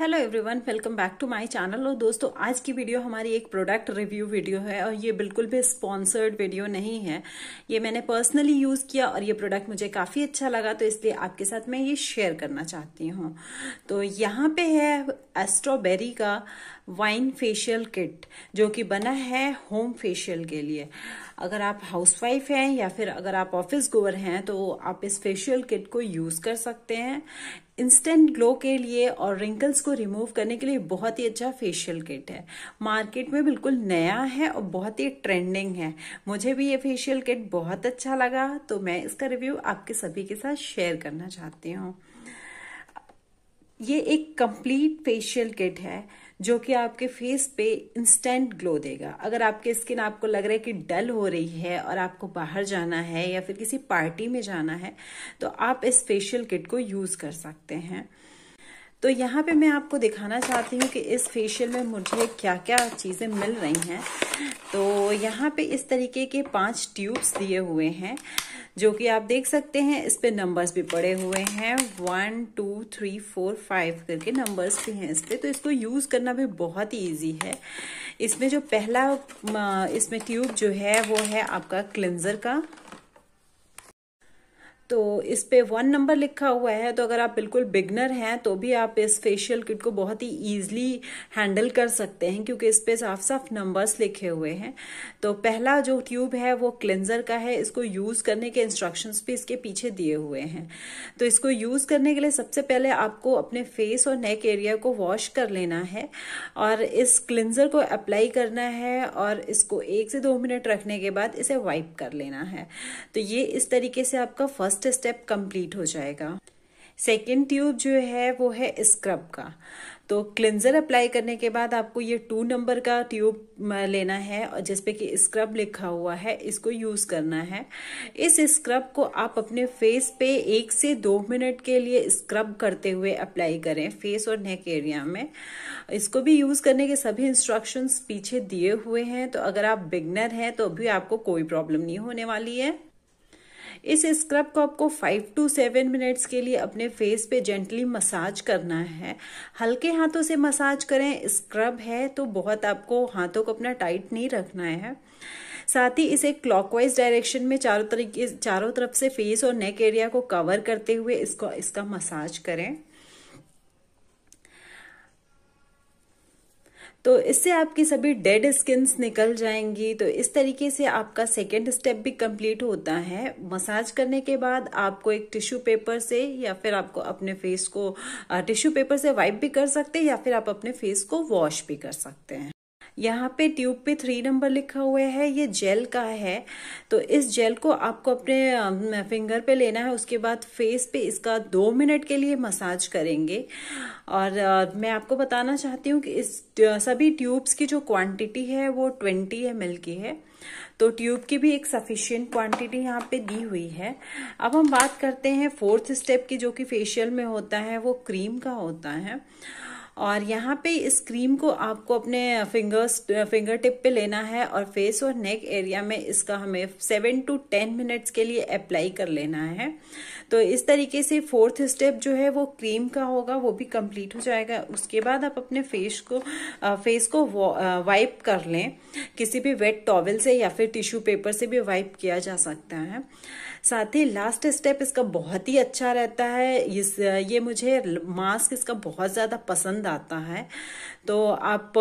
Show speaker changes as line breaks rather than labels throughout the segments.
Hello everyone welcome back to my channel और दोस्तों आज की वीडियो हमारी एक प्रोडक्ट रिव्यू वीडियो है और ये बिल्कुल भी स्पॉन्सर्ड वीडियो नहीं है ये मैंने पर्सनली यूज़ किया और ये प्रोडक्ट मुझे काफ़ी अच्छा लगा तो इसलिए आपके साथ मैं ये शेयर करना चाहती हूँ तो यहाँ पे है एस्ट्रॉबेरी का वाइन फेशियल किट जो कि बना है होम फेशियल के लिए अगर आप हाउसवाइफ हैं या फिर अगर आप ऑफिस गोवर हैं तो आप इस फेशियल किट को यूज कर सकते हैं इंस्टेंट ग्लो के लिए और रिंकल्स को रिमूव करने के लिए बहुत ही अच्छा फेशियल किट है मार्केट में बिल्कुल नया है और बहुत ही ट्रेंडिंग है मुझे भी ये फेशियल किट बहुत अच्छा लगा तो मैं इसका रिव्यू आपके सभी के साथ शेयर करना चाहती हूँ ये एक कंप्लीट फेशियल किट है जो कि आपके फेस पे इंस्टेंट ग्लो देगा अगर आपकी स्किन आपको लग रहा है कि डल हो रही है और आपको बाहर जाना है या फिर किसी पार्टी में जाना है तो आप इस फेशियल किट को यूज़ कर सकते हैं तो यहाँ पे मैं आपको दिखाना चाहती हूँ कि इस फेशियल में मुझे क्या क्या चीज़ें मिल रही हैं तो यहाँ पे इस तरीके के पांच ट्यूब्स दिए हुए हैं जो कि आप देख सकते हैं इस पे नंबर्स भी पड़े हुए हैं one two three four five करके नंबर्स भी हैं इस पे तो इसको यूज़ करना भी बहुत ही ईजी है इसमें जो पहला इसमें ट्यूब जो है वो है आपका क्लिनजर का तो इस पे वन नंबर लिखा हुआ है तो अगर आप बिल्कुल बिगनर हैं तो भी आप इस फेशियल किट को बहुत ही ईजिली हैंडल कर सकते हैं क्योंकि इस पे साफ साफ नंबर्स लिखे हुए हैं तो पहला जो ट्यूब है वो क्लिंज़र का है इसको यूज करने के इंस्ट्रक्शंस भी इसके पीछे दिए हुए हैं तो इसको यूज करने के लिए सबसे पहले आपको अपने फेस और नेक एरिया को वॉश कर लेना है और इस क्लिंज़र को अप्लाई करना है और इसको एक से दो मिनट रखने के बाद इसे वाइप कर लेना है तो ये इस तरीके से आपका फर्स्ट फर्स्ट स्टेप कंप्लीट हो जाएगा सेकेंड ट्यूब जो है वो है स्क्रब का तो क्लिनजर अप्लाई करने के बाद आपको ये टू नंबर का ट्यूब लेना है और जिसपे कि स्क्रब लिखा हुआ है इसको यूज करना है इस स्क्रब को आप अपने फेस पे एक से दो मिनट के लिए स्क्रब करते हुए अप्लाई करें फेस और नेक एरिया में इसको भी यूज करने के सभी इंस्ट्रक्शंस पीछे दिए हुए हैं तो अगर आप बिगनर हैं तो अभी आपको कोई प्रॉब्लम नहीं होने वाली है इस स्क्रब को आपको फाइव टू सेवन मिनट्स के लिए अपने फेस पे जेंटली मसाज करना है हल्के हाथों से मसाज करें स्क्रब है तो बहुत आपको हाथों को अपना टाइट नहीं रखना है साथ ही इसे क्लॉकवाइज डायरेक्शन में चारों तरीके चारों तरफ से फेस और नेक एरिया को कवर करते हुए इसको इसका मसाज करें तो इससे आपकी सभी डेड स्किन्स निकल जाएंगी तो इस तरीके से आपका सेकेंड स्टेप भी कंप्लीट होता है मसाज करने के बाद आपको एक टिश्यू पेपर से या फिर आपको अपने फेस को टिश्यू पेपर से वाइप भी कर सकते हैं या फिर आप अपने फेस को वॉश भी कर सकते हैं यहाँ पे ट्यूब पे थ्री नंबर लिखा हुआ है ये जेल का है तो इस जेल को आपको अपने फिंगर पे लेना है उसके बाद फेस पे इसका दो मिनट के लिए मसाज करेंगे और मैं आपको बताना चाहती हूँ कि इस सभी ट्यूब्स की जो क्वांटिटी है वो ट्वेंटी एम की है तो ट्यूब की भी एक सफिशियंट क्वांटिटी यहाँ पे दी हुई है अब हम बात करते हैं फोर्थ स्टेप की जो कि फेशियल में होता है वो क्रीम का होता है और यहाँ पे इस क्रीम को आपको अपने फिंगर्स फिंगर टिप पे लेना है और फेस और नेक एरिया में इसका हमें सेवन टू टेन मिनट्स के लिए अप्लाई कर लेना है तो इस तरीके से फोर्थ स्टेप जो है वो क्रीम का होगा वो भी कंप्लीट हो जाएगा उसके बाद आप अपने फेस को फेस को वाइप कर लें किसी भी वेट टॉवल से या फिर टिश्यू पेपर से भी वाइप किया जा सकता है साथ ही लास्ट स्टेप इसका बहुत ही अच्छा रहता है इस ये मुझे मास्क इसका बहुत ज़्यादा पसंद आता है तो आप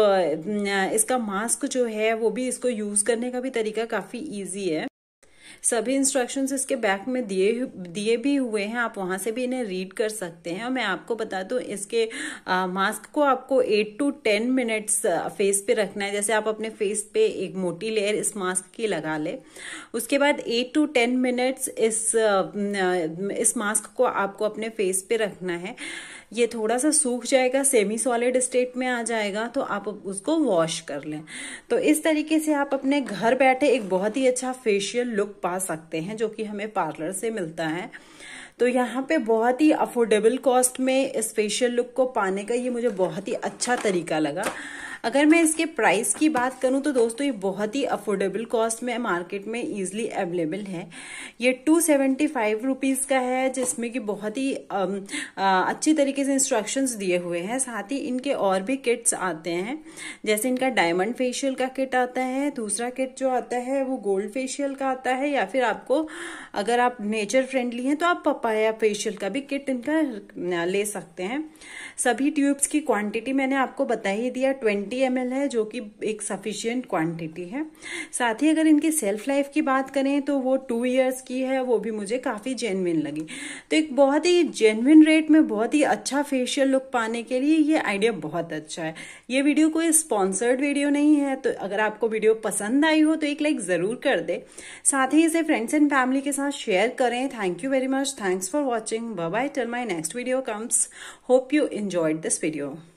इसका मास्क जो है वो भी इसको यूज़ करने का भी तरीका काफ़ी ईजी है सभी इंस्ट्रक्शंस इसके बैक में दिए दिए भी हुए हैं आप वहाँ से भी इन्हें रीड कर सकते हैं और मैं आपको बता दूँ इसके आ, मास्क को आपको eight to ten minutes face पे रखना है जैसे आप अपने फेस पे एक मोटी लेयर इस मास्क की लगा ले उसके बाद एट टू टेन मिनट्स इस इस मास्क को आपको अपने फेस पे रखना है ये थोड़ा सा सूख जाएगा सेमी सॉलिड स्टेट में आ जाएगा तो आप उसको वॉश कर लें तो इस तरीके से आप अपने घर बैठे एक बहुत ही अच्छा फेशियल लुक पा सकते हैं जो कि हमें पार्लर से मिलता है तो यहाँ पे बहुत ही अफोर्डेबल कॉस्ट में इस फेशियल लुक को पाने का ये मुझे बहुत ही अच्छा तरीका लगा अगर मैं इसके प्राइस की बात करूँ तो दोस्तों ये बहुत ही अफोर्डेबल कॉस्ट में मार्केट में इजीली अवेलेबल है ये टू सेवेंटी फाइव रुपीज़ का है जिसमें कि बहुत ही अच्छी तरीके से इंस्ट्रक्शंस दिए हुए हैं साथ ही इनके और भी किट्स आते हैं जैसे इनका डायमंड फेशियल का किट आता है दूसरा किट जो आता है वो गोल्ड फेशियल का आता है या फिर आपको अगर आप नेचर फ्रेंडली हैं तो आप पपाया फेशियल का भी किट इनका ले सकते हैं सभी ट्यूब्स की क्वांटिटी मैंने आपको बता ही दिया ट्वेंटी 80 एम है जो कि एक सफिशियंट क्वांटिटी है साथ ही अगर इनकी सेल्फ लाइफ की बात करें तो वो टू ईयर्स की है वो भी मुझे काफ़ी जेनविन लगी तो एक बहुत ही जेनविन रेट में बहुत ही अच्छा फेशियल लुक पाने के लिए ये आइडिया बहुत अच्छा है ये वीडियो कोई स्पॉन्सर्ड वीडियो नहीं है तो अगर आपको वीडियो पसंद आई हो तो एक लाइक ज़रूर कर दे साथ ही इसे फ्रेंड्स एंड फैमिली के साथ शेयर करें thank you very much thanks for watching bye till my next video comes hope you enjoyed this video.